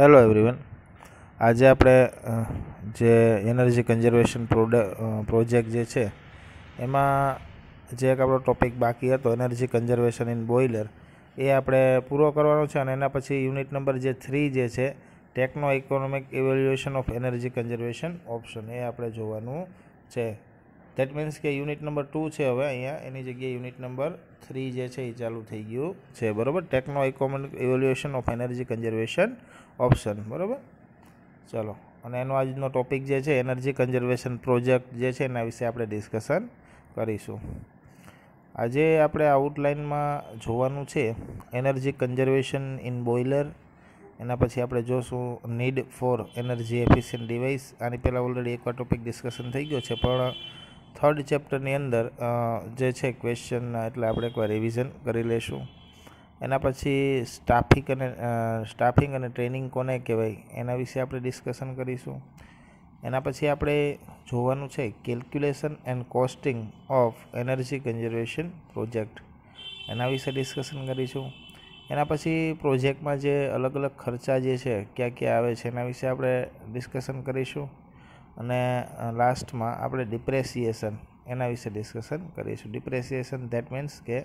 hello everyone આજે આપણે જે એનર્જી કન્ઝર્વેશન પ્રોજેક્ટ જે છે એમાં જે એક આપણો ટોપિક બાકી હતો એનર્જી કન્ઝર્વેશન ઇન બોઇલર એ આપણે પૂરો કરવાનો છે અને એના પછી યુનિટ નંબર જે થ્રી જે છે techno economic evaluation of energy conservation option એ આપણે જોવાનું છે દેટ મીન્સ કે યુનિટ નંબર ટુ છે હવે અહીંયા એની જગ્યાએ યુનિટ નંબર થ્રી જે છે એ ચાલુ થઈ ગયું છે બરાબર techno economic evaluation of energy conservation option બરાબર ચલો અને એનો આજનો ટોપિક જે છે એનર્જી કન્ઝર્વેશન પ્રોજેક્ટ જે છે એના વિશે આપણે ડિસ્કશન કરીશું આજે આપણે આઉટલાઇનમાં જોવાનું છે એનર્જી કન્ઝર્વેશન ઇન બોઇલર એના પછી આપણે જોશું need for energy efficient device આની પહેલાં ઓલરેડી એકવાર ટોપિક ડિસ્કશન થઈ ગયો છે પણ થર્ડ ચેપ્ટરની અંદર જે છે ક્વેશ્ચન એટલે આપણે એકવાર રિવિઝન કરી લઈશું એના પછી સ્ટાફિક અને સ્ટાફિંગ અને ટ્રેનિંગ કોને કહેવાય એના વિશે આપણે ડિસ્કશન કરીશું એના પછી આપણે જોવાનું છે calculation and costing of energy conservation project એના વિશે ડિસ્કશન કરીશું એના પછી પ્રોજેક્ટમાં જે અલગ અલગ ખર્ચા જે છે ક્યાં ક્યાં આવે છે એના વિશે આપણે ડિસ્કશન કરીશું અને લાસ્ટમાં આપણે ડિપ્રેસિએશન એના વિશે ડિસ્કશન કરીશું ડિપ્રેસિએશન ધેટ મીન્સ કે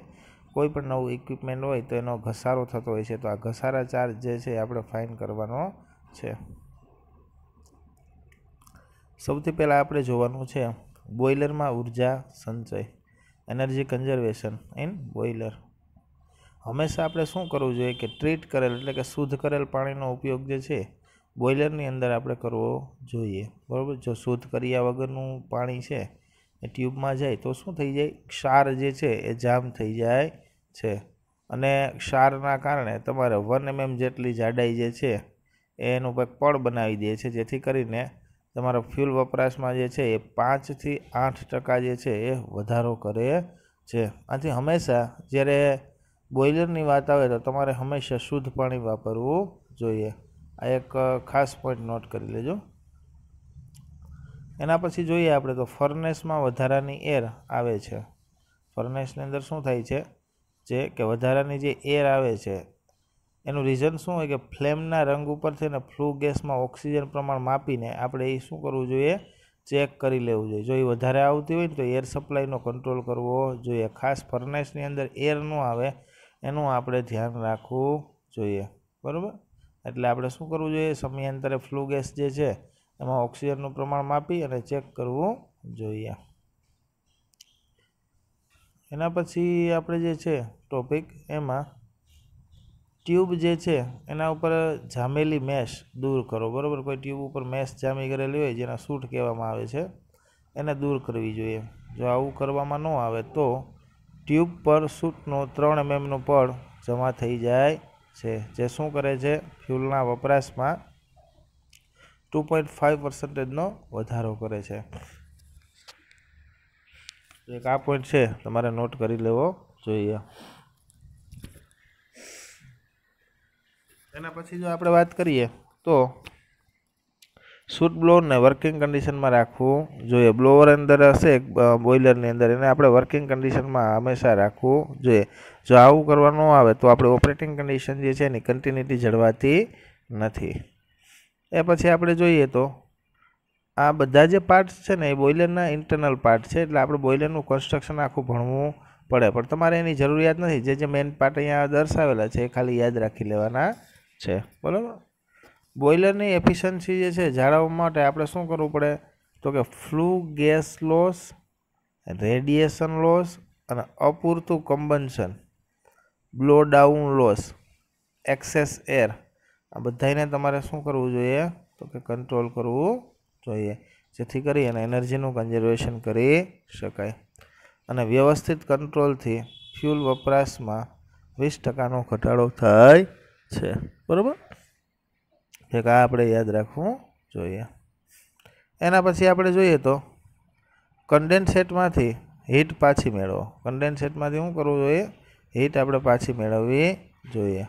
કોઈ પણ નવું ઇક્વિપમેન્ટ હોય તો એનો ઘસારો થતો હોય છે તો આ ઘસારા ચાર્જ જે છે એ આપણે ફાઇન કરવાનો છે સૌથી પહેલાં આપણે જોવાનું છે બોઈલરમાં ઉર્જા સંચય એનર્જી કન્ઝર્વેશન ઇન બોઈલર હંમેશા આપણે શું કરવું જોઈએ કે ટ્રીટ કરેલ એટલે કે શુદ્ધ કરેલ પાણીનો ઉપયોગ જે છે બોઇલરની અંદર આપણે કરવો જોઈએ બરાબર જો શુદ્ધ કર્યા વગરનું પાણી છે એ ટ્યુબમાં જાય તો શું થઈ જાય ક્ષાર જે છે એ જામ થઈ જાય છે અને ક્ષારના કારણે તમારે વન એમએમ જેટલી જાડાઈ જે છે એનું કંઈક પળ બનાવી દે છે જેથી કરીને તમારો ફ્યુલ વપરાશમાં જે છે એ પાંચથી આઠ ટકા જે છે એ વધારો કરે છે આથી હંમેશા જ્યારે બોઇલરની વાત આવે તો તમારે હંમેશા શુદ્ધ પાણી વાપરવું જોઈએ આ એક ખાસ પોઈન્ટ નોટ કરી લેજો એના પછી જોઈએ આપણે તો ફર્નેસમાં વધારાની એર આવે છે ફર્નેસની અંદર શું થાય છે જે કે વધારાની જે એર આવે છે એનું રીઝન શું હોય કે ફ્લેમના રંગ ઉપરથી અને ફ્લૂ ગેસમાં ઓક્સિજન પ્રમાણ માપીને આપણે એ શું કરવું જોઈએ ચેક કરી લેવું જોઈએ જો એ વધારે આવતી હોય ને તો એર સપ્લાયનો કંટ્રોલ કરવો જોઈએ ખાસ ફર્નેસની અંદર એર ન આવે એનું આપણે ધ્યાન રાખવું જોઈએ બરાબર એટલે આપણે શું કરવું જોઈએ સમયાંતરે ફ્લૂ ગેસ જે છે એમાં ઓક્સિજનનું પ્રમાણ માપી અને ચેક કરવું જોઈએ એના પછી આપણે જે છે ટોપિક એમાં ટ્યુબ જે છે એના ઉપર જામેલી મેશ દૂર કરો બરાબર કોઈ ટ્યુબ ઉપર મેશ જામી કરેલી હોય જેના સૂટ કહેવામાં આવે છે એને દૂર કરવી જોઈએ જો આવું કરવામાં ન આવે તો ટ્યુબ પર સૂટનો ત્રણ એમએમનો mm પડ જમા થઈ જાય છે જે શું કરે છે ફ્યુલના વપરાશમાં ટુ પોઈન્ટ ફાઇવ પર્સન્ટેજનો વધારો કરે છે એક આ પોઈન્ટ છે તમારે નોટ કરી લેવો જોઈએ એના પછી જો આપણે વાત કરીએ તો સૂટ બ્લોવરને વર્કિંગ કન્ડિશનમાં રાખવું જોઈએ બ્લોવર અંદર હશે બોઇલરની અંદર એને આપણે વર્કિંગ કન્ડિશનમાં હંમેશા રાખવું જોઈએ જો આવું કરવાનું આવે તો આપણે ઓપરેટિંગ કન્ડિશન જે છે એની કન્ટિન્યુટી જળવાતી નથી એ પછી આપણે જોઈએ તો આ બધા જે પાર્ટ્સ છે ને એ બોઇલરના ઇન્ટરનલ પાર્ટ છે એટલે આપણે બોઇલરનું કન્સ્ટ્રક્શન આખું ભણવું પડે પણ તમારે એની જરૂરિયાત નથી જે જે મેઇન પાર્ટ અહીંયા દર્શાવેલા છે એ ખાલી યાદ રાખી લેવાના છે બરાબર બોઇલરની એફિશિયન્સી જે છે જાળવવા માટે આપણે શું કરવું પડે તો કે flue gas loss radiation loss અને અપૂરતું combustion blow down loss excess air આ બધાને તમારે શું કરવું જોઈએ તો કે કંટ્રોલ કરવું જોઈએ જેથી કરી અને એનર્જીનું કન્ઝર્વેશન કરી શકાય અને વ્યવસ્થિત કંટ્રોલથી ફ્યુલ વપરાશમાં વીસ ટકાનો ઘટાડો થાય છે બરાબર એક આ આપણે યાદ રાખવું જોઈએ એના પછી આપણે જોઈએ તો કન્ડેન્સેટમાંથી હીટ પાછી મેળવો કન્ડેન્સેટમાંથી શું કરવું જોઈએ હીટ આપણે પાછી મેળવવી જોઈએ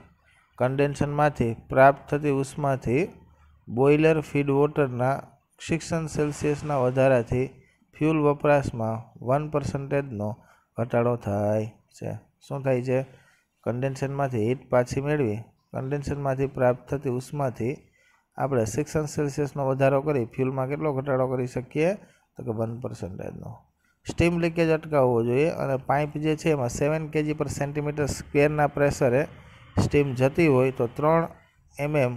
કન્ડેન્શનમાંથી પ્રાપ્ત થતી ઉષ્માથી બોઇલર ફીડ વોટરના સિક્સન સેલ્સિયસના વધારાથી ફ્યુલ વપરાશમાં વન પર્સન્ટેજનો ઘટાડો થાય છે શું થાય છે કન્ડેન્શનમાંથી હીટ પાછી મેળવી કન્ડેન્શનમાંથી પ્રાપ્ત થતી ઉષ્માથી આપણે સિક્સન સેલ્સિયસનો વધારો કરી ફ્યુલમાં કેટલો ઘટાડો કરી શકીએ તો કે વન પર્સન્ટેજનો સ્ટીમ લીકેજ અટકાવવો જોઈએ અને પાઇપ જે છે એમાં સેવન કેજી પર સેન્ટીમીટર સ્ક્વેરના પ્રેશરે સ્ટીમ જતી હોય તો ત્રણ એમએમ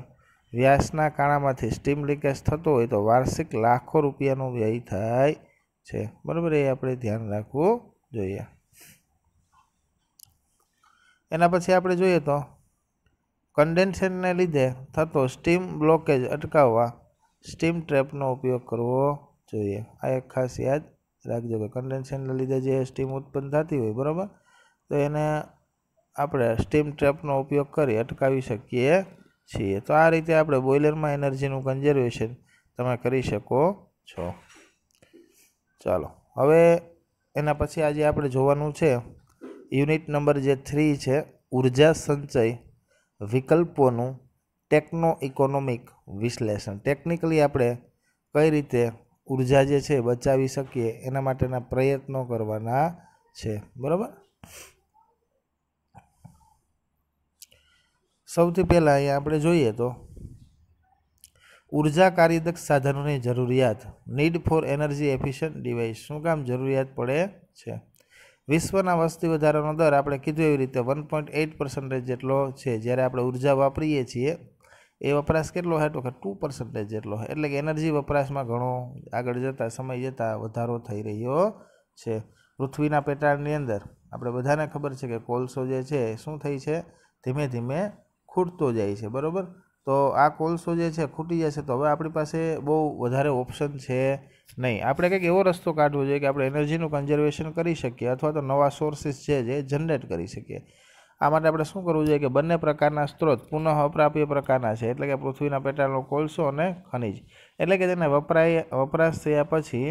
વ્યાસના કાણામાંથી સ્ટીમ લીકેજ થતો હોય તો વાર્ષિક લાખો રૂપિયાનો વ્યય થાય છે બરાબર એ આપણે ધ્યાન રાખવું જોઈએ એના પછી આપણે જોઈએ તો કન્ડેન્શનને લીધે થતો સ્ટીમ બ્લોકેજ અટકાવવા સ્ટીમ ટ્રેપનો ઉપયોગ કરવો જોઈએ આ એક ખાસ યાદ રાખજો કે કન્ડેન્શનને લીધે જે સ્ટીમ ઉત્પન્ન થતી હોય બરાબર તો એને આપણે સ્ટીમ ટ્રેપનો ઉપયોગ કરી અટકાવી શકીએ છીએ તો આ રીતે આપણે બોઇલરમાં એનર્જીનું કન્ઝર્વેશન તમે કરી શકો છો ચાલો હવે એના પછી આજે આપણે જોવાનું છે યુનિટ નંબર જે થ્રી છે ઉર્જા સંચય વિકલ્પોનું ટેકનો ઇકોનોમિક વિશ્લેષણ ટેકનિકલી આપણે કઈ રીતે ઉર્જા જે છે બચાવી શકીએ એના માટેના પ્રયત્નો કરવાના છે બરાબર સૌથી પહેલાં અહીંયા આપણે જોઈએ તો ઉર્જા કાર્યદક્ષ સાધનોની જરૂરિયાત need for energy efficient device શું કામ જરૂરિયાત પડે છે વિશ્વના વસ્તી વધારાનો દર આપણે કીધું એવી રીતે વન પોઈન્ટ એઇટ પર્સન્ટેજ જેટલો છે જ્યારે આપણે ઉર્જા વાપરીએ છીએ એ વપરાશ કેટલો હોય તો કે ટુ પર્સન્ટેજ જેટલો હોય એટલે કે એનર્જી વપરાશમાં ઘણો આગળ જતાં સમય જતાં વધારો થઈ રહ્યો છે પૃથ્વીના પેટાળની અંદર આપણે બધાને ખબર છે કે કોલસો જે છે શું થઈ છે ધીમે ધીમે ખૂટતો જાય છે બરાબર તો આ કોલસો જે છે ખૂટી જશે તો હવે આપણી પાસે બહુ વધારે ઓપ્શન છે નહીં આપણે કંઈક એવો રસ્તો કાઢવો જોઈએ કે આપણે એનર્જીનું કન્ઝર્વેશન કરી શકીએ અથવા તો નવા સોર્સિસ છે જે જનરેટ કરી શકીએ આ માટે આપણે શું કરવું જોઈએ કે બંને પ્રકારના સ્ત્રોત પુનઃ અપ્રાપ્ય પ્રકારના છે એટલે કે પૃથ્વીના પેટાળનો કોલસો અને ખનિજ એટલે કે તેને વપરાય વપરાશ થયા પછી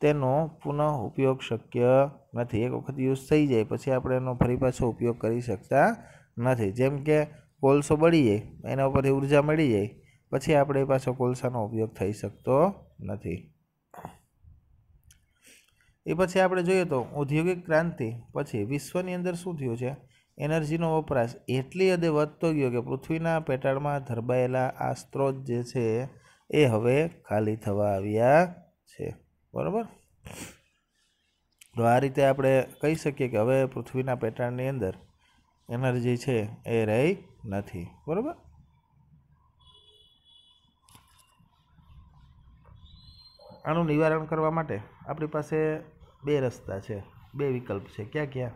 તેનો પુનઃ ઉપયોગ શક્ય નથી એક વખત યુઝ થઈ જાય પછી આપણે એનો ફરી પાછો ઉપયોગ કરી શકતા નથી જેમ કે કોલસો બળી જાય એના ઉપરથી ઉર્જા મળી જાય પછી આપણે પાછો કોલસાનો ઉપયોગ થઈ શકતો નથી એ પછી આપણે જોઈએ તો ઔદ્યોગિક ક્રાંતિ પછી વિશ્વની અંદર શું થયું છે એનર્જીનો વપરાશ એટલી હદે વધતો ગયો કે પૃથ્વીના પેટાળમાં ધરબાયેલા આ સ્ત્રોત જે છે એ હવે ખાલી થવા આવ્યા છે બરાબર તો આ રીતે આપણે કહી શકીએ કે હવે પૃથ્વીના પેટાળની અંદર એનર્જી છે એ રહી નથી બરાબર આનું નિવારણ કરવા માટે આપણી પાસે બે રસ્તા છે બે વિકલ્પ છે ક્યાં ક્યાં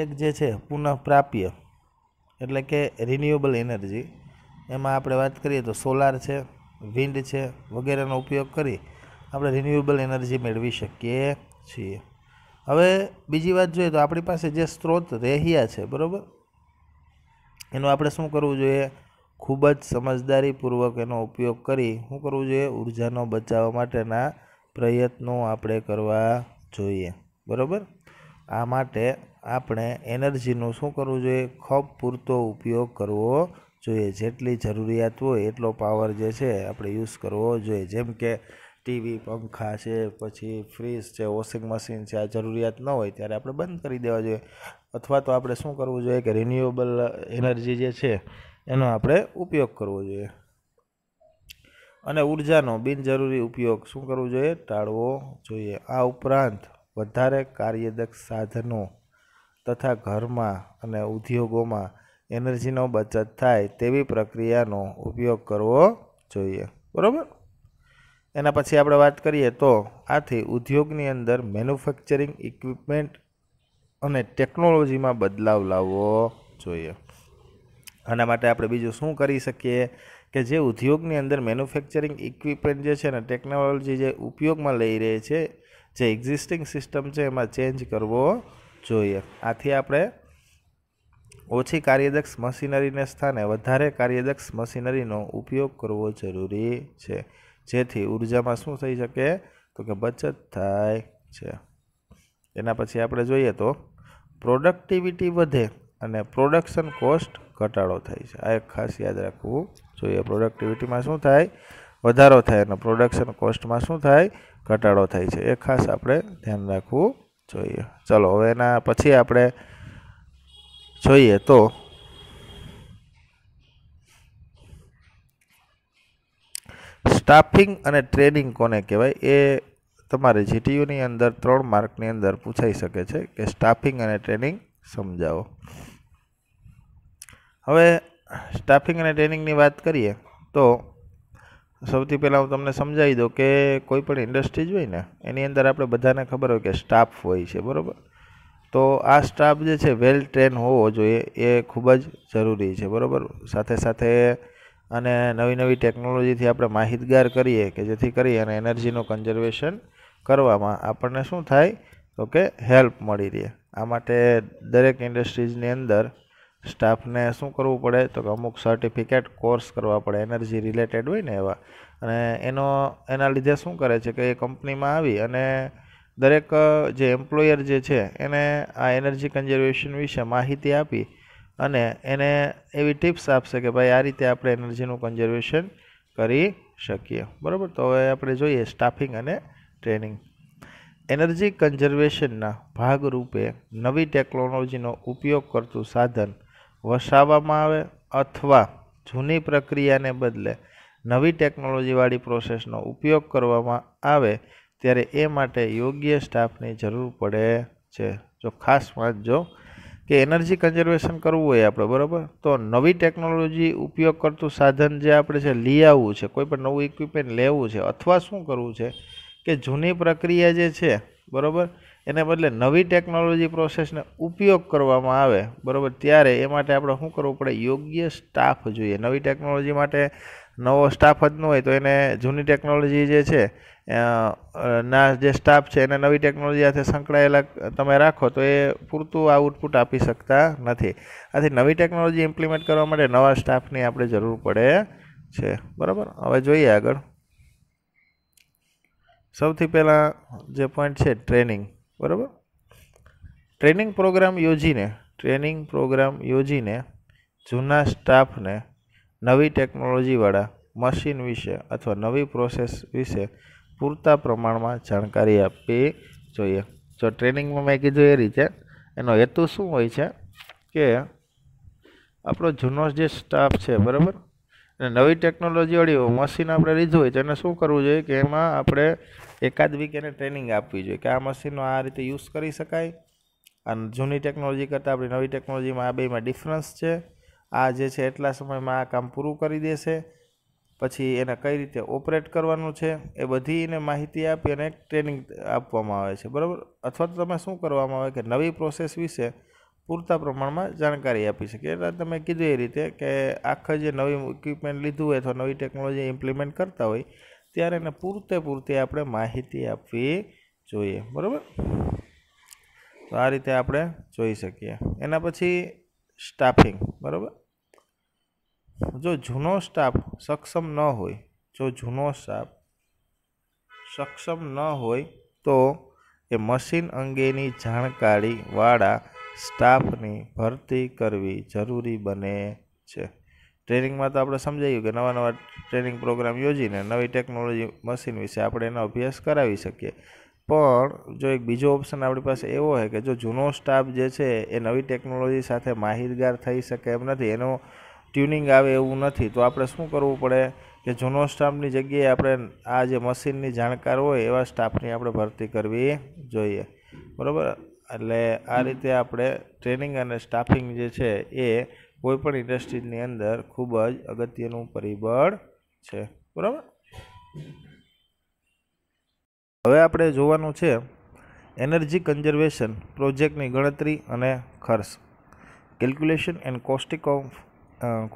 એક જે છે પુનઃપ્રાપ્ય એટલે કે રિન્યુએબલ એનર્જી એમાં આપણે વાત કરીએ તો સોલાર છે વિન્ડ છે વગેરેનો ઉપયોગ કરી આપણે રિન્યુએબલ એનર્જી મેળવી શકીએ છીએ હવે બીજી વાત જોઈએ તો આપણી પાસે જે સ્ત્રોત રહ્યા છે બરાબર એનું આપણે શું કરવું જોઈએ ખૂબ જ સમજદારીપૂર્વક એનો ઉપયોગ કરી શું કરવું જોઈએ ઉર્જાનો બચાવવા માટેના પ્રયત્નો આપણે કરવા જોઈએ બરાબર આ માટે આપણે એનર્જીનું શું કરવું જોઈએ ખૂબ પૂરતો ઉપયોગ કરવો જોઈએ જેટલી જરૂરિયાત હોય એટલો પાવર જે છે આપણે યુઝ કરવો જોઈએ જેમ કે ટીવી પંખા છે પછી ફ્રીજ છે વોશિંગ મશીન છે આ જરૂરિયાત ન હોય ત્યારે આપણે બંધ કરી દેવા જોઈએ અથવા તો આપણે શું કરવું જોઈએ કે રિન્યુએબલ એનર્જી જે છે એનો આપણે ઉપયોગ કરવો જોઈએ અને ઉર્જાનો બિનજરૂરી ઉપયોગ શું કરવું જોઈએ ટાળવો જોઈએ આ ઉપરાંત વધારે કાર્યદક્ષ સાધનો તથા ઘરમાં અને ઉદ્યોગોમાં એનર્જીનો બચત થાય તેવી પ્રક્રિયાનો ઉપયોગ કરવો જોઈએ બરાબર એના પછી આપણે વાત કરીએ તો આથી ઉદ્યોગની અંદર મેન્યુફેક્ચરિંગ ઇક્વિપમેન્ટ અને ટેકનોલોજીમાં બદલાવ લાવવો જોઈએ આના માટે આપણે બીજું શું કરી શકીએ કે જે ઉદ્યોગની અંદર મેન્યુફેક્ચરિંગ ઇક્વિપમેન્ટ જે છે ને ટેકનોલોજી જે ઉપયોગમાં લઈ રહી છે જે એક્ઝિસ્ટિંગ સિસ્ટમ છે એમાં ચેન્જ કરવો જોઈએ આથી આપણે ઓછી કાર્યદક્ષ મશીનરીને સ્થાને વધારે કાર્યદક્ષ મશીનરીનો ઉપયોગ કરવો જરૂરી છે જેથી ઉર્જામાં શું થઈ શકે તો કે બચત થાય છે એના પછી આપણે જોઈએ તો પ્રોડક્ટિવિટી વધે અને પ્રોડક્શન કોસ્ટ ઘટાડો થાય છે આ એક ખાસ યાદ રાખવું જોઈએ પ્રોડક્ટિવિટીમાં શું થાય વધારો થાય અને પ્રોડક્શન કોસ્ટમાં શું થાય ઘટાડો થાય છે એ ખાસ આપણે ધ્યાન રાખવું જોઈએ ચલો હવે એના પછી આપણે જોઈએ તો સ્ટાફિંગ અને ટ્રેનિંગ કોને કહેવાય એ તમારે જીટીયુની અંદર ત્રણ માર્કની અંદર પૂછાઈ શકે છે કે સ્ટાફિંગ અને ટ્રેનિંગ સમજાવો હવે સ્ટાફિંગ અને ટ્રેનિંગની વાત કરીએ તો સૌથી પહેલાં હું તમને સમજાવી દઉં કે કોઈ પણ ઇન્ડસ્ટ્રી હોય ને એની અંદર આપણે બધાને ખબર હોય કે સ્ટાફ હોય છે બરાબર તો આ સ્ટાફ જે છે વેલ ટ્રેન હોવો જોઈએ એ ખૂબ જ જરૂરી છે બરાબર સાથે સાથે અને નવી નવી ટેકનોલોજીથી આપણે માહિતગાર કરીએ કે જેથી કરી અને એનર્જીનું કન્ઝર્વેશન કરવામાં આપણને શું થાય તો કે હેલ્પ મળી રહે આ માટે દરેક ઇન્ડસ્ટ્રીઝની અંદર સ્ટાફને શું કરવું પડે તો કે અમુક સર્ટિફિકેટ કોર્સ કરવા પડે એનર્જી રિલેટેડ હોય ને એવા અને એનો એના લીધે શું કરે છે કે એ કંપનીમાં આવી અને દરેક જે એમ્પ્લોયર જે છે એને આ એનર્જી કન્ઝર્વેશન વિશે માહિતી આપી અને એને એવી ટિપ્સ આપશે કે ભાઈ આ રીતે આપણે એનર્જીનું કન્ઝર્વેશન કરી શકીએ બરાબર તો હવે આપણે જોઈએ સ્ટાફિંગ અને ટ્રેનિંગ એનર્જી કન્ઝર્વેશનના ભાગરૂપે નવી ટેકનોલોજીનો ઉપયોગ કરતું સાધન વસાવવામાં આવે અથવા જૂની પ્રક્રિયાને બદલે નવી ટેકનોલોજીવાળી પ્રોસેસનો ઉપયોગ કરવામાં આવે ત્યારે એ માટે યોગ્ય સ્ટાફની જરૂર પડે છે જો ખાસ વાત જો કે એનર્જી કન્ઝર્વેશન કરવું હોય આપણે બરાબર તો નવી ટેકનોલોજી ઉપયોગ કરતું સાધન જે આપણે છે લઈ આવવું છે કોઈ પણ નવું ઇક્વિપમેન્ટ લેવું છે અથવા શું કરવું છે કે જૂની પ્રક્રિયા જે છે બરાબર એને બદલે નવી ટેકનોલોજી પ્રોસેસને ઉપયોગ કરવામાં આવે બરાબર ત્યારે એ માટે આપણે શું કરવું પડે યોગ્ય સ્ટાફ જોઈએ નવી ટેકનોલોજી માટે નવો સ્ટાફ જ ન હોય તો એને જૂની ટેકનોલોજી જે છે ના જે સ્ટાફ છે એને નવી ટેકનોલોજી સાથે સંકળાયેલા તમે રાખો તો એ પૂરતું આઉટપુટ આપી શકતા નથી આથી નવી ટેકનોલોજી ઇમ્પ્લિમેન્ટ કરવા માટે નવા સ્ટાફની આપણે જરૂર પડે છે બરાબર હવે જોઈએ આગળ સૌથી પહેલાં જે પોઈન્ટ છે ટ્રેનિંગ બરાબર ટ્રેનિંગ પ્રોગ્રામ યોજીને ટ્રેનિંગ પ્રોગ્રામ યોજીને જૂના સ્ટાફને નવી ટેકનોલોજીવાળા મશીન વિશે અથવા નવી પ્રોસેસ વિશે પૂરતા પ્રમાણમાં જાણકારી આપવી જોઈએ જો ટ્રેનિંગમાં મેં કીધું એ રીતે એનો હેતુ શું હોય છે કે આપણો જૂનો જે સ્ટાફ છે બરાબર અને નવી ટેકનોલોજીવાળી મશીન આપણે લીધું હોય તો એને શું કરવું જોઈએ કે એમાં આપણે એકાદ વીક એને ટ્રેનિંગ આપવી જોઈએ કે આ મશીનનો આ રીતે યુઝ કરી શકાય અને જૂની ટેકનોલોજી કરતાં આપણી નવી ટેકનોલોજીમાં આ બેમાં ડિફરન્સ છે આ જે છે એટલા સમયમાં આ કામ પૂરું કરી દેશે પછી એને કઈ રીતે ઓપરેટ કરવાનું છે એ બધી એને માહિતી આપી અને ટ્રેનિંગ આપવામાં આવે છે બરાબર અથવા તો તમે શું કરવામાં આવે કે નવી પ્રોસેસ વિશે પૂરતા પ્રમાણમાં જાણકારી આપી શકે એટલે તમે કીધું એ રીતે કે આખા જે નવી ઇક્વિપમેન્ટ લીધું હોય અથવા નવી ટેકનોલોજી ઇમ્પ્લિમેન્ટ કરતા હોય ત્યારે એને પૂરતે પૂરતી આપણે માહિતી આપવી જોઈએ બરાબર તો આ રીતે આપણે જોઈ શકીએ એના પછી સ્ટાફિંગ બરાબર જો જૂનો સ્ટાફ સક્ષમ ન હોય જો જૂનો સ્ટાફ સક્ષમ ન હોય તો એ મશીન અંગેની જાણકારીવાળા સ્ટાફની ભરતી કરવી જરૂરી બને છે ટ્રેનિંગમાં તો આપણે સમજાયું કે નવા નવા ટ્રેનિંગ પ્રોગ્રામ યોજીને નવી ટેકનોલોજી મશીન વિશે આપણે એનો અભ્યાસ કરાવી શકીએ પણ જો એક બીજો ઓપ્શન આપણી પાસે એવો હોય કે જો જૂનો સ્ટાફ જે છે એ નવી ટેકનોલોજી સાથે માહિતગાર થઈ શકે એમ નથી એનું ટ્યુનિંગ આવે એવું નથી તો આપણે શું કરવું પડે કે જૂનો સ્ટાફની જગ્યાએ આપણે આ જે મશીનની જાણકાર હોય એવા સ્ટાફની આપણે ભરતી કરવી જોઈએ બરાબર એટલે આ રીતે આપણે ટ્રેનિંગ અને સ્ટાફિંગ જે છે એ કોઈપણ ઇન્ડસ્ટ્રીની અંદર ખૂબ જ અગત્યનું પરિબળ છે બરાબર હવે આપણે જોવાનું છે એનર્જી કન્ઝર્વેશન પ્રોજેક્ટની ગણતરી અને ખર્ચ calculation and costing of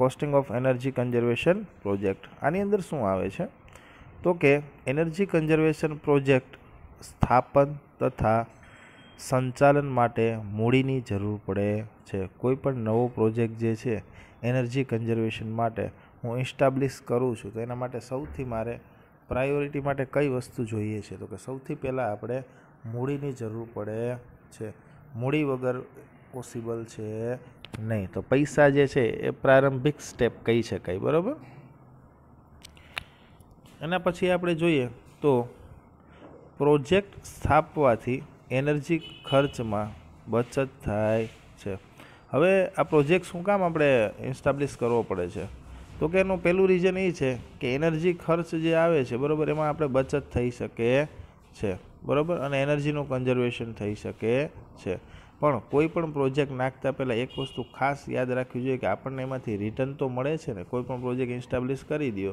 costing of energy conservation project આની અંદર શું આવે છે તો કે એનર્જી કન્ઝર્વેશન પ્રોજેક્ટ સ્થાપન તથા સંચાલન માટે મૂડીની જરૂર પડે છે કોઈ પણ નવો પ્રોજેક્ટ જે છે એનર્જી કન્ઝર્વેશન માટે હું ઇન્સ્ટાબ્લિશ કરું છું તો એના માટે સૌથી મારે પ્રાયોરિટી માટે કઈ વસ્તુ જોઈએ છે તો કે સૌથી પહેલાં આપણે મૂડીની જરૂર પડે છે મૂડી વગર પોસિબલ છે નહીં તો પૈસા જે છે એ પ્રારંભિક સ્ટેપ કહી શકાય બરાબર એના પછી આપણે જોઈએ તો પ્રોજેક્ટ સ્થાપવાથી એનર્જી ખર્ચમાં બચત થાય છે હવે આ પ્રોજેક્ટ શું કામ આપણે ઇન્સ્ટાબ્લિશ કરવો પડે છે તો કે એનું પહેલું રીઝન એ છે કે એનર્જી ખર્ચ જે આવે છે બરાબર એમાં આપણે બચત થઈ શકે છે બરાબર અને એનર્જીનું કન્ઝર્વેશન થઈ શકે છે પણ કોઈ પણ પ્રોજેક્ટ નાખતા પહેલાં એક વસ્તુ ખાસ યાદ રાખવી જોઈએ કે આપણને એમાંથી રિટર્ન તો મળે છે ને કોઈ પણ પ્રોજેક્ટ ઇન્સ્ટાબ્લિશ કરી દો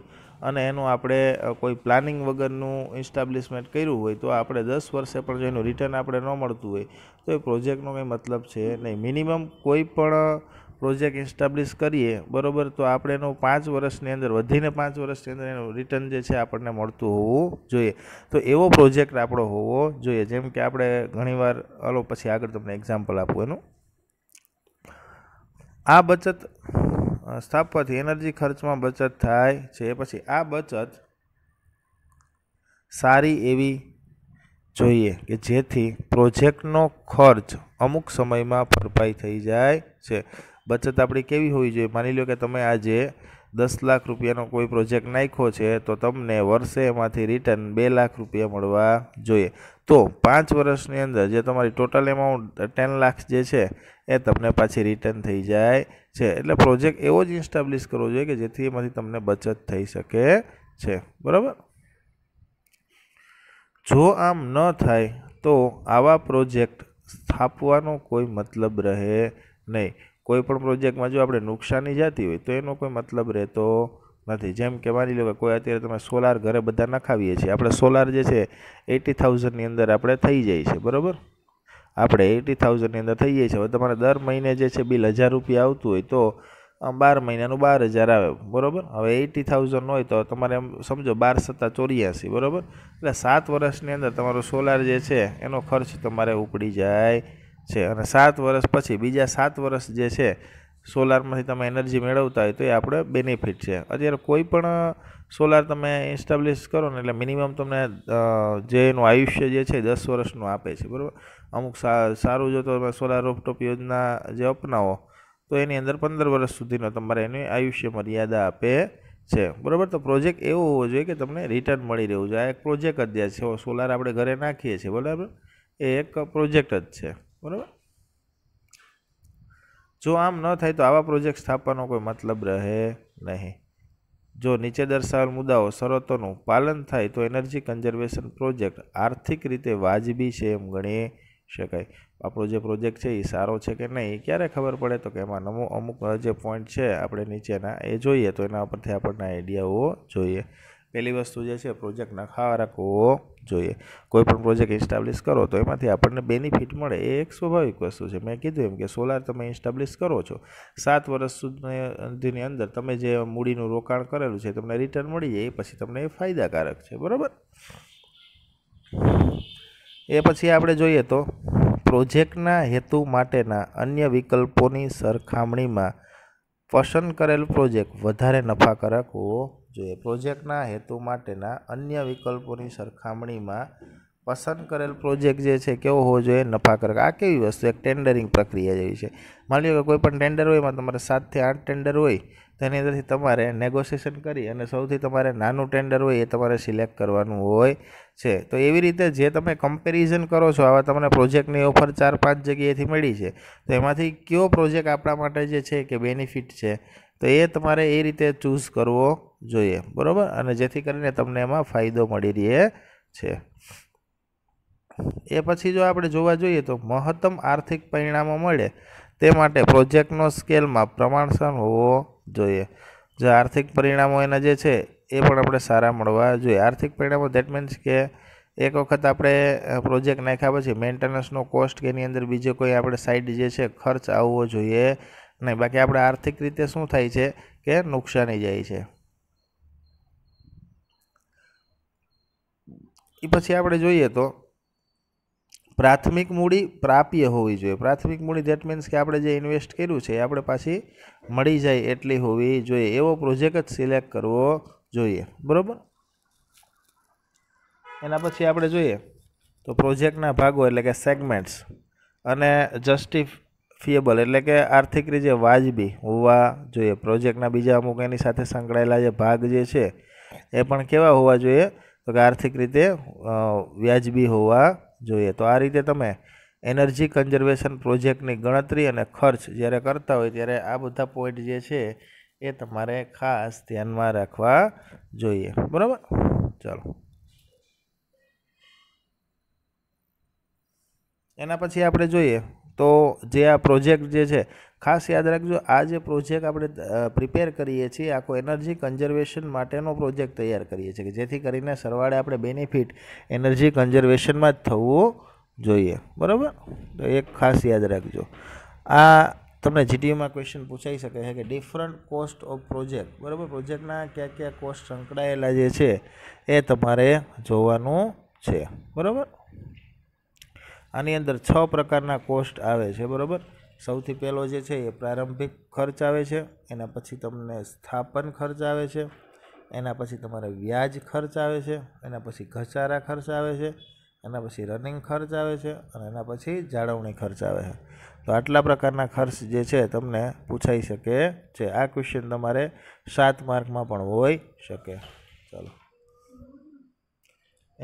અને એનું આપણે કોઈ પ્લાનિંગ વગરનું ઇન્સ્ટાબ્લિશમેન્ટ કર્યું હોય તો આપણે દસ વર્ષે પણ જો એનું રિટર્ન આપણે ન મળતું હોય તો એ પ્રોજેક્ટનો કંઈ મતલબ છે નહીં મિનિમમ કોઈ પણ પ્રોજેક્ટ ઇન્સ્ટાબ્લિશ કરીએ બરાબર તો આપણે એનું પાંચ વર્ષની અંદર વધીને પાંચ વર્ષની અંદર એનું રિટર્ન જે છે આપણને મળતું હોવું જોઈએ તો એવો પ્રોજેક્ટ આપણો હોવો જોઈએ જેમ કે આપણે ઘણીવાર અલો પછી આગળ તમને એક્ઝામ્પલ આપું એનું આ બચત સ્થાપવાથી એનર્જી ખર્ચમાં બચત થાય છે પછી આ બચત સારી એવી જોઈએ કે જેથી પ્રોજેક્ટનો ખર્ચ અમુક સમયમાં ભરપાઈ થઈ જાય છે બચત આપણી કેવી હોવી જોઈએ માની લો કે તમે આજે દસ લાખ રૂપિયાનો કોઈ પ્રોજેક્ટ નાખ્યો છે તો તમને વર્ષે એમાંથી રિટર્ન બે લાખ રૂપિયા મળવા જોઈએ તો પાંચ વર્ષની અંદર જે તમારી ટોટલ એમાઉન્ટ ટેન લાખ જે છે એ તમને પાછી રિટર્ન થઈ જાય છે એટલે પ્રોજેક્ટ એવો જ ઇન્સ્ટાબ્લિશ કરવો જોઈએ કે જેથી એમાંથી તમને બચત થઈ શકે છે બરાબર જો આમ ન થાય તો આવા પ્રોજેક્ટ સ્થાપવાનો કોઈ મતલબ રહે નહીં કોઈપણ પ્રોજેક્ટમાં જો આપણે નુકસાની જતી હોય તો એનો કોઈ મતલબ રહેતો નથી જેમ કે માની લો કે કોઈ અત્યારે તમે સોલાર ઘરે બધા નખાવીએ છીએ આપણે સોલાર જે છે એટી થાઉઝન્ડની અંદર આપણે થઈ જાય છે બરાબર આપણે એટી થાઉઝન્ડની અંદર થઈ જાય છે હવે તમારે દર મહિને જે છે બિલ હજાર રૂપિયા આવતું હોય તો બાર મહિનાનું બાર હજાર આવે બરાબર હવે એટી થાઉઝન્ડ હોય તો તમારે એમ સમજો બાર સત્તા ચોર્યાસી બરાબર એટલે સાત વર્ષની અંદર તમારો સોલાર જે છે એનો ખર્ચ તમારે ઉપડી જાય છે અને સાત વર્ષ પછી બીજા સાત વર્ષ જે છે સોલારમાંથી તમે એનર્જી મેળવતા હોય તો એ આપણે બેનિફિટ છે અત્યારે કોઈ પણ સોલાર તમે ઇન્સ્ટાબ્લિશ કરો ને એટલે મિનિમમ તમને જે એનું આયુષ્ય જે છે દસ વર્ષનું આપે છે બરાબર અમુક સારું જો તમે સોલાર રૂફટોપ યોજના જે અપનાવો તો એની અંદર પંદર વર્ષ સુધીનો તમારે એની આયુષ્ય મર્યાદા આપે છે બરાબર તો પ્રોજેક્ટ એવો હોવો જોઈએ કે તમને રિટર્ન મળી રહેવું જોઈએ આ એક પ્રોજેક્ટ જ છે સોલાર આપણે ઘરે નાખીએ છીએ બરાબર એ એક પ્રોજેક્ટ જ છે બરાબર જો આમ ન થાય તો આવા પ્રોજેક્ટ સ્થાપવાનો કોઈ મતલબ રહે નહીં જો નીચે દર્શાવેલ મુદ્દાઓ શરતોનું પાલન થાય તો એનર્જી કન્ઝર્વેશન પ્રોજેક્ટ આર્થિક રીતે વાજબી છે એમ ગણી શકાય આપણો જે પ્રોજેક્ટ છે એ સારો છે કે નહીં ક્યારે ખબર પડે તો કે એમાં અમુક અમુક જે પોઈન્ટ છે આપણે નીચેના એ જોઈએ તો એના ઉપરથી આપણને આઈડિયાઓ જોઈએ પહેલી વસ્તુ જે છે પ્રોજેક્ટ નખાવા રાખવો જોઈએ કોઈ પણ પ્રોજેક્ટ ઇન્સ્ટાબ્લિશ કરો તો એમાંથી આપણને બેનિફિટ મળે એ એક સ્વાભાવિક વસ્તુ છે મેં કીધું એમ કે સોલાર તમે ઇસ્ટાબ્લિશ કરો છો સાત વર્ષ સુધીની અંદર તમે જે મૂડીનું રોકાણ કરેલું છે તમને રિટર્ન મળી જાય એ પછી તમને એ ફાયદાકારક છે બરાબર એ પછી આપણે જોઈએ તો પ્રોજેક્ટના હેતુ માટેના અન્ય વિકલ્પોની સરખામણીમાં પસંદ કરેલ પ્રોજેક્ટ વધારે નફાકારક હોવો જોઈએ પ્રોજેક્ટના હેતુ માટેના અન્ય વિકલ્પોની સરખામણીમાં પસંદ કરેલ પ્રોજેક્ટ જે છે કેવો હોવો જોઈએ નફાકારક આ કેવી વસ્તુ એક ટેન્ડરિંગ પ્રક્રિયા જેવી છે માની લો કે કોઈ પણ ટેન્ડર હોય એમાં તમારે સાતથી આઠ ટેન્ડર હોય તેની અંદરથી તમારે નેગોશિએશન કરી અને સૌથી તમારે નાનું ટેન્ડર હોય એ તમારે સિલેક્ટ કરવાનું હોય છે તો એવી રીતે જે તમે કમ્પેરિઝન કરો છો આવા તમને પ્રોજેક્ટની ઓફર ચાર પાંચ જગ્યાએથી મળી છે તો એમાંથી કયો પ્રોજેક્ટ આપણા માટે જે છે કે બેનિફિટ છે તો એ તમારે એ રીતે ચૂઝ કરવો જોઈએ બરાબર અને જેથી કરીને તમને એમાં ફાયદો મળી રહે છે એ પછી જો આપણે જોવા જોઈએ તો મહત્તમ આર્થિક પરિણામો મળે તે માટે પ્રોજેક્ટનો સ્કેલમાં પ્રમાણસર હોવો જોઈએ જે આર્થિક પરિણામો એના જે છે એ પણ આપણે સારા મળવા જોઈએ આર્થિક પરિણામો દેટ મીન્સ કે એક વખત આપણે પ્રોજેક્ટ નાખ્યા પછી મેન્ટેનન્સનો કોસ્ટ કે એની અંદર બીજો કોઈ આપણે સાઇડ જે છે ખર્ચ આવવો જોઈએ નહીં બાકી આપણે આર્થિક રીતે શું થાય છે કે નુકસાની જાય છે એ પછી આપણે જોઈએ તો પ્રાથમિક મૂડી પ્રાપ્ય હોવી જોઈએ પ્રાથમિક મૂડી દેટ મીન્સ કે આપણે જે ઇન્વેસ્ટ કર્યું છે એ આપણે પાછી મળી જાય એટલી હોવી જોઈએ એવો પ્રોજેક્ટ જ સિલેક્ટ કરવો જોઈએ બરાબર એના પછી આપણે જોઈએ તો પ્રોજેક્ટના ભાગો એટલે કે સેગમેન્ટ્સ અને જસ્ટિફ ફિએબલ એટલે કે આર્થિક રીતે વાજબી હોવા જોઈએ પ્રોજેક્ટના બીજા અમુક એની સાથે સંકળાયેલા જે ભાગ જે છે એ પણ કેવા હોવા જોઈએ તો કે આર્થિક રીતે વ્યાજબી હોવા જોઈએ તો આ રીતે તમે એનર્જી કન્ઝર્વેશન પ્રોજેક્ટની ગણતરી અને ખર્ચ જ્યારે કરતા હોય ત્યારે આ બધા પોઈન્ટ જે છે એ તમારે ખાસ ધ્યાનમાં રાખવા જોઈએ બરાબર ચાલો એના પછી આપણે જોઈએ તો જે આ પ્રોજેક્ટ જે છે ખાસ યાદ રાખજો આ જે પ્રોજેક્ટ આપણે પ્રિપેર કરીએ છીએ આખો એનર્જી કન્ઝર્વેશન માટેનો પ્રોજેક્ટ તૈયાર કરીએ છીએ કે જેથી કરીને સરવાળે આપણે બેનિફિટ એનર્જી કન્ઝર્વેશનમાં જ થવું જોઈએ બરાબર તો એક ખાસ યાદ રાખજો આ તમને જીટીયુમાં ક્વેશ્ચન પૂછાઈ શકે છે કે ડિફરન્ટ કોસ્ટ ઓફ પ્રોજેક્ટ બરાબર પ્રોજેક્ટના ક્યાં ક્યાં કોસ્ટ સંકળાયેલા જે છે એ તમારે જોવાનું છે બરાબર આની અંદર છ પ્રકારના કોસ્ટ આવે છે બરાબર સૌથી પહેલો જે છે એ પ્રારંભિક ખર્ચ આવે છે એના પછી તમને સ્થાપન ખર્ચ આવે છે એના પછી તમારે વ્યાજ ખર્ચ આવે છે એના પછી ઘસારા ખર્ચ આવે છે એના પછી રનિંગ ખર્ચ આવે છે અને એના પછી જાળવણી ખર્ચ આવે છે તો આટલા પ્રકારના ખર્ચ જે છે તમને પૂછાઈ શકે છે આ ક્વેશ્ચન તમારે સાત માર્કમાં પણ હોઈ શકે ચાલો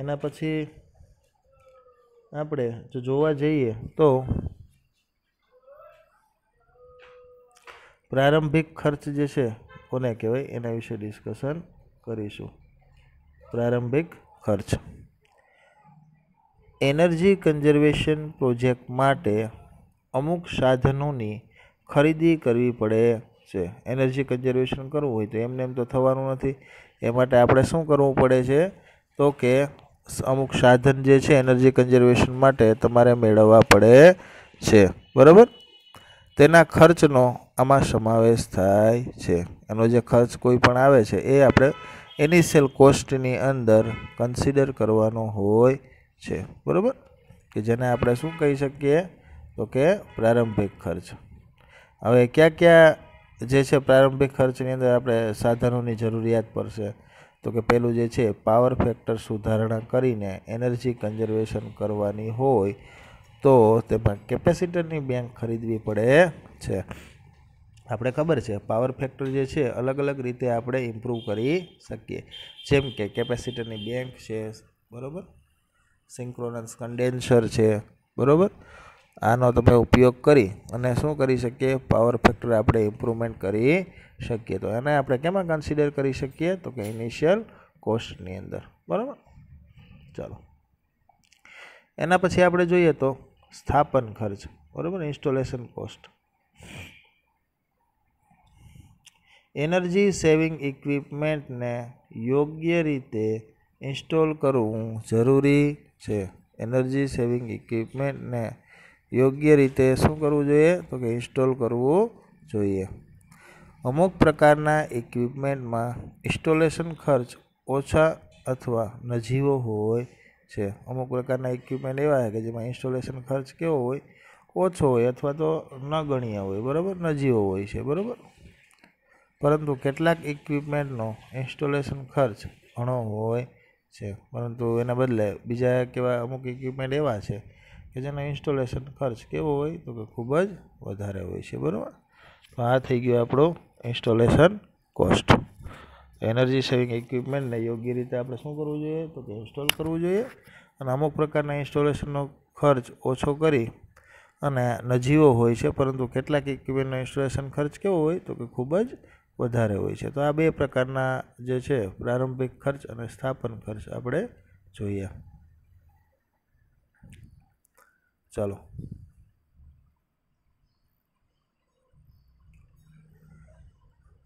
એના પછી આપણે જો જોવા જઈએ તો પ્રારંભિક ખર્ચ જે છે કોને કહેવાય એના વિશે ડિસ્કશન કરીશું પ્રારંભિક ખર્ચ એનર્જી કન્ઝર્વેશન પ્રોજેક્ટ માટે અમુક સાધનોની ખરીદી કરવી પડે છે એનર્જી કન્ઝર્વેશન કરવું હોય તો એમને એમ તો થવાનું નથી એ માટે આપણે શું કરવું પડે છે તો કે અમુક સાધન જે છે એનર્જી કન્ઝર્વેશન માટે તમારે મેળવવા પડે છે બરાબર તેના ખર્ચનો આમાં સમાવેશ થાય છે એનો જે ખર્ચ કોઈ પણ આવે છે એ આપણે ઇનિશિયલ કોસ્ટની અંદર કન્સિડર કરવાનો હોય છે બરાબર કે જેને આપણે શું કહી શકીએ તો કે પ્રારંભિક ખર્ચ હવે કયા કયા જે છે પ્રારંભિક ખર્ચની અંદર આપણે સાધનોની જરૂરિયાત પડશે તો કે પહેલું જે છે પાવર ફેક્ટર સુધારણા કરીને એનર્જી કન્ઝર્વેશન કરવાની હોય તો તેમાં કેપેસિટરની બેંક ખરીદવી પડે છે આપણે ખબર છે પાવર ફેક્ટર જે છે અલગ અલગ રીતે આપણે ઇમ્પ્રૂવ કરી શકીએ જેમ કે કેપેસિટરની બેંક છે બરાબર સિન્ક્રોનસ કન્ડેન્સર છે બરાબર આનો તમે ઉપયોગ કરી અને શું કરી શકીએ પાવર ફેક્ટર આપણે ઇમ્પ્રુવમેન્ટ કરી શકીએ તો એને આપણે કેમાં કન્સિડર કરી શકીએ તો કે ઇનિશિયલ કોસ્ટની અંદર બરાબર ચાલો એના પછી આપણે જોઈએ તો સ્થાપન ખર્ચ બરાબર ઇન્સ્ટોલેશન કોસ્ટ એનર્જી સેવિંગ ઇક્વિપમેન્ટને યોગ્ય રીતે ઇન્સ્ટોલ કરવું જરૂરી છે એનર્જી સેવિંગ ઇક્વિપમેન્ટને યોગ્ય રીતે શું કરવું જોઈએ તો કે ઇન્સ્ટોલ કરવું જોઈએ અમુક પ્રકારના ઇક્વિપમેન્ટમાં ઇન્સ્ટોલેશન ખર્ચ ઓછા અથવા નજીવો હોય છે અમુક પ્રકારના ઇક્વિપમેન્ટ એવા કે જેમાં ઇન્સ્ટોલેશન ખર્ચ કેવો હોય ઓછો હોય અથવા તો ન ગણ્યા હોય બરાબર નજીવો હોય છે બરાબર પરંતુ કેટલાક ઇક્વિપમેન્ટનો ઇન્સ્ટોલેશન ખર્ચ ઘણો હોય છે પરંતુ એના બદલે બીજા કેવા અમુક ઇક્વિપમેન્ટ એવા છે કે જેનો ઇન્સ્ટોલેશન ખર્ચ કેવો હોય તો કે ખૂબ જ વધારે હોય છે બરાબર તો આ થઈ ગયો આપણો ઇન્સ્ટોલેશન કોસ્ટ એનર્જી સેવિંગ ઇક્વિપમેન્ટને યોગ્ય રીતે આપણે શું કરવું જોઈએ તો કે ઇન્સ્ટોલ કરવું જોઈએ અને અમુક પ્રકારના ઇન્સ્ટોલેશનનો ખર્ચ ઓછો કરી અને નજીવો હોય છે પરંતુ કેટલાક ઇક્વિપમેન્ટનો ઇન્સ્ટોલેશન ખર્ચ કેવો હોય તો કે ખૂબ જ વધારે હોય છે તો આ બે પ્રકારના જે છે પ્રારંભિક ખર્ચ અને સ્થાપન ખર્ચ આપણે જોઈએ ચાલો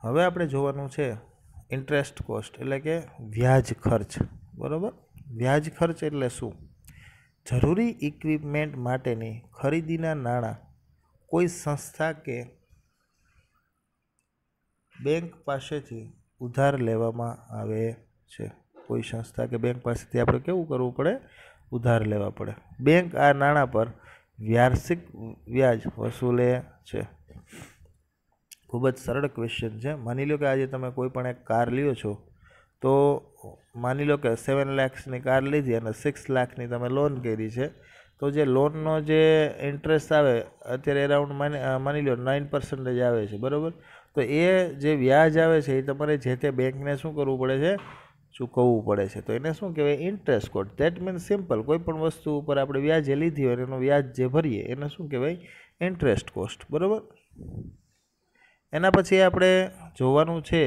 હવે આપણે જોવાનું છે ઇન્ટરેસ્ટ કોસ્ટ એટલે કે વ્યાજ ખર્ચ બરાબર વ્યાજ ખર્ચ એટલે શું જરૂરી ઇક્વિપમેન્ટ માટેની ખરીદીના નાણાં કોઈ સંસ્થા કે બેંક પાસેથી ઉધાર લેવામાં આવે છે કોઈ સંસ્થા કે બેંક પાસેથી આપણે કેવું કરવું પડે ઉધાર લેવા પડે બેંક આ નાણાં પર વાર્ષિક વ્યાજ વસૂલે છે ખૂબ જ સરળ ક્વેશ્ચન છે માની લો કે આજે તમે કોઈ પણ એક કાર લ્યો છો તો માની લો કે સેવન લાખ્સની કાર લીધી અને સિક્સ લાખની તમે લોન કરી છે તો જે લોનનો જે ઇન્ટરેસ્ટ આવે અત્યારે એરાઉન્ડ માની લો નાઇન પર્સન્ટેજ આવે છે બરાબર તો એ જે વ્યાજ આવે છે એ તમારે જે તે બેંકને શું કરવું પડે છે ચૂકવવું પડે છે તો એને શું કહેવાય interest cost that means simple કોઈ પણ વસ્તુ ઉપર આપણે વ્યાજે લીધી હોય એનો વ્યાજ જે ભરીએ એને શું કહેવાય ઇન્ટરેસ્ટ કોસ્ટ બરાબર એના પછી આપણે જોવાનું છે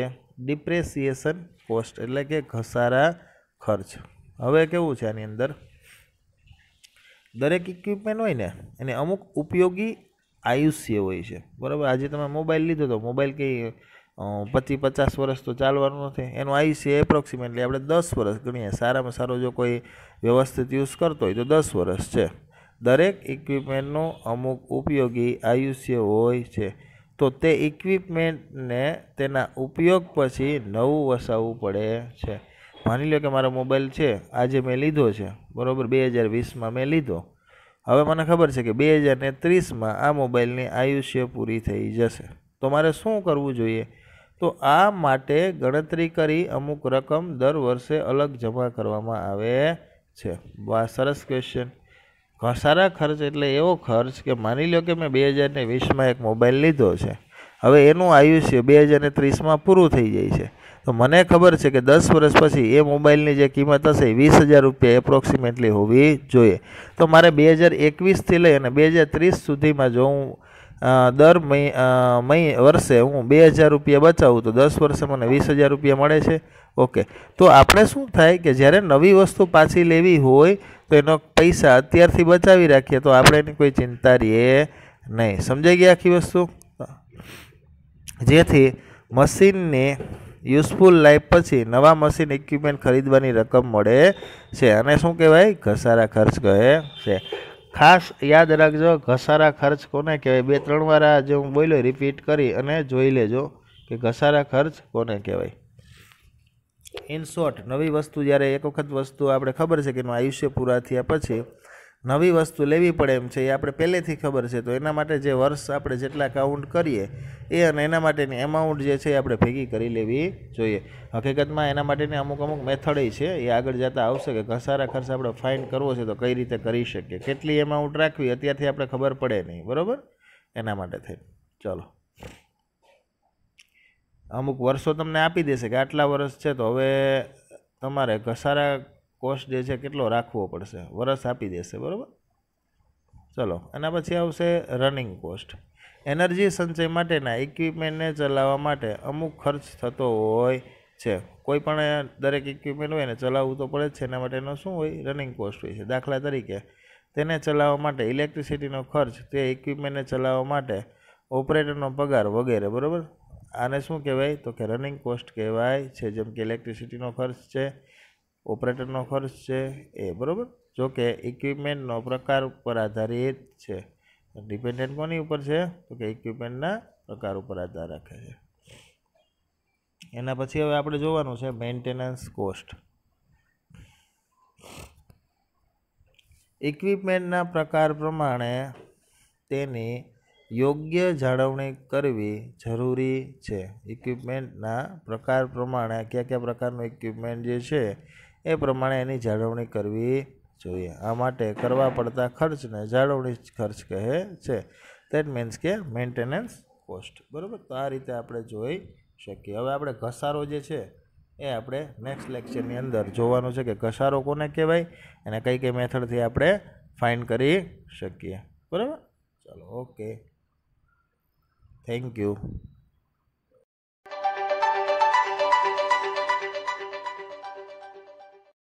ડિપ્રેસિએશન કોસ્ટ એટલે કે ઘસારા ખર્ચ હવે કેવું છે આની અંદર દરેક ઇક્વિપમેન્ટ હોય ને એને અમુક ઉપયોગી આયુષ્ય હોય છે બરાબર આજે તમે મોબાઈલ લીધો તો મોબાઈલ કંઈ પચીસ પચાસ વર્ષ તો ચાલવાનું નથી એનું આયુષ્ય એપ્રોક્સિમેટલી આપણે દસ વર્ષ ગણીએ સારામાં સારો જો કોઈ વ્યવસ્થિત યુઝ કરતો હોય તો દસ વર્ષ છે દરેક ઇક્વિપમેન્ટનું અમુક ઉપયોગી આયુષ્ય હોય છે તો તે ઇક્વિપમેન્ટને તેના ઉપયોગ પછી નવું વસાવવું પડે છે માની લો કે મારો મોબાઈલ છે આજે મેં લીધો છે બરાબર બે હજાર વીસમાં મેં લીધો હવે મને ખબર છે કે બે હજાર ને ત્રીસમાં આ મોબાઈલની આયુષ્ય પૂરી થઈ જશે તો મારે શું કરવું જોઈએ તો આ માટે ગણતરી કરી અમુક રકમ દર વર્ષે અલગ જમા કરવામાં આવે છે વાહ સરસ ક્વેશ્ચન ઘસારા ખર્ચ એટલે એવો ખર્ચ કે માની લો કે મેં બે હજારને વીસમાં એક મોબાઈલ લીધો છે હવે એનું આયુષ્ય બે હજારને ત્રીસમાં પૂરું થઈ જાય છે તો મને ખબર છે કે દસ વર્ષ પછી એ મોબાઈલની જે કિંમત હશે એ વીસ હજાર રૂપિયા એપ્રોક્સિમેટલી હોવી જોઈએ તો મારે બે હજાર એકવીસથી લઈ અને બે હજાર ત્રીસ સુધીમાં જો હું દર મહી વર્ષે હું બે હજાર રૂપિયા બચાવું તો દસ વર્ષે મને વીસ હજાર રૂપિયા મળે છે ઓકે તો આપણે શું થાય કે જ્યારે નવી વસ્તુ પાછી લેવી હોય તો એનો પૈસા અત્યારથી બચાવી રાખીએ તો આપણે એની કોઈ ચિંતા રહીએ નહીં સમજાઈ ગઈ આખી વસ્તુ જેથી મશીનને યુઝફુલ લાઈફ પછી નવા મશીન ઇક્વિપમેન્ટ ખરીદવાની રકમ મળે છે અને શું કહેવાય ઘસારા ખર્ચ ગયે છે ખાસ યાદ રાખજો ઘસારા ખર્ચ કોને કહેવાય બે ત્રણ વાર આ જે હું બોલ્યો રિપીટ કરી અને જોઈ લેજો કે ઘસારા ખર્ચ કોને કહેવાય ઇન શોર્ટ નવી વસ્તુ જ્યારે એક વખત વસ્તુ આપણે ખબર છે કે એનું આયુષ્ય પૂરા થયા પછી નવી વસ્તુ લેવી પડે એમ છે એ આપણે પહેલેથી ખબર છે તો એના માટે જે વર્ષ આપણે જેટલા કાઉન્ટ કરીએ એ અને એના માટેની એમાઉન્ટ જે છે એ આપણે ભેગી કરી લેવી જોઈએ હકીકતમાં એના માટેની અમુક અમુક મેથડ છે એ આગળ જતાં આવશે કે ઘસારા ખર્ચ આપણે ફાઇન કરવો છે તો કઈ રીતે કરી શકીએ કેટલી એમાઉન્ટ રાખવી અત્યારથી આપણે ખબર પડે નહીં બરાબર એના માટે થઈ ચલો અમુક વર્ષો તમને આપી દેશે કે આટલા વર્ષ છે તો હવે તમારે ઘસારા કોસ્ટ જે છે કેટલો રાખવો પડશે વરસ આપી દેશે બરાબર ચલો એના પછી આવશે રનિંગ કોસ્ટ એનર્જી સંચય માટેના ઇક્વિપમેન્ટને ચલાવવા માટે અમુક ખર્ચ થતો હોય છે કોઈ પણ દરેક ઇક્વિપમેન્ટ હોય ને ચલાવવું તો પડે જ છે એના માટેનો શું હોય રનિંગ કોસ્ટ હોય છે દાખલા તરીકે તેને ચલાવવા માટે ઇલેક્ટ્રિસિટીનો ખર્ચ તે ઇક્વિપમેન્ટને ચલાવવા માટે ઓપરેટરનો પગાર વગેરે બરાબર આને શું કહેવાય તો કે રનિંગ કોસ્ટ કહેવાય છે જેમ કે ઇલેક્ટ્રિસિટીનો ખર્ચ છે ઓપરેટરનો ખર્ચ છે એ બરાબર જો કે ઇક્વિપમેન્ટનો પ્રકાર ઉપર આધારિત છે ડિપેન્ડન્ટ કોની ઉપર છે તો કે ઇક્વિપમેન્ટના પ્રકાર ઉપર આધાર રાખે છે એના પછી હવે આપણે જોવાનું છે મેન્ટેનન્સ કોસ્ટ ઇક્વિપમેન્ટના પ્રકાર પ્રમાણે તેની યોગ્ય જાળવણી કરવી જરૂરી છે ઇક્વિપમેન્ટના પ્રકાર પ્રમાણે કયા કયા પ્રકારનું ઇક્વિપમેન્ટ જે છે એ પ્રમાણે એની જાળવણી કરવી જોઈએ આ માટે કરવા પડતા ખર્ચને જાળવણી ખર્ચ કહે છે દેટ મીન્સ કે મેન્ટેનન્સ કોસ્ટ બરાબર તો આ રીતે આપણે જોઈ શકીએ હવે આપણે ઘસારો જે છે એ આપણે નેક્સ્ટ લેક્ચરની અંદર જોવાનું છે કે ઘસારો કોને કહેવાય અને કઈ કઈ મેથડથી આપણે ફાઇન કરી શકીએ બરાબર ચાલો ઓકે થેન્ક યુ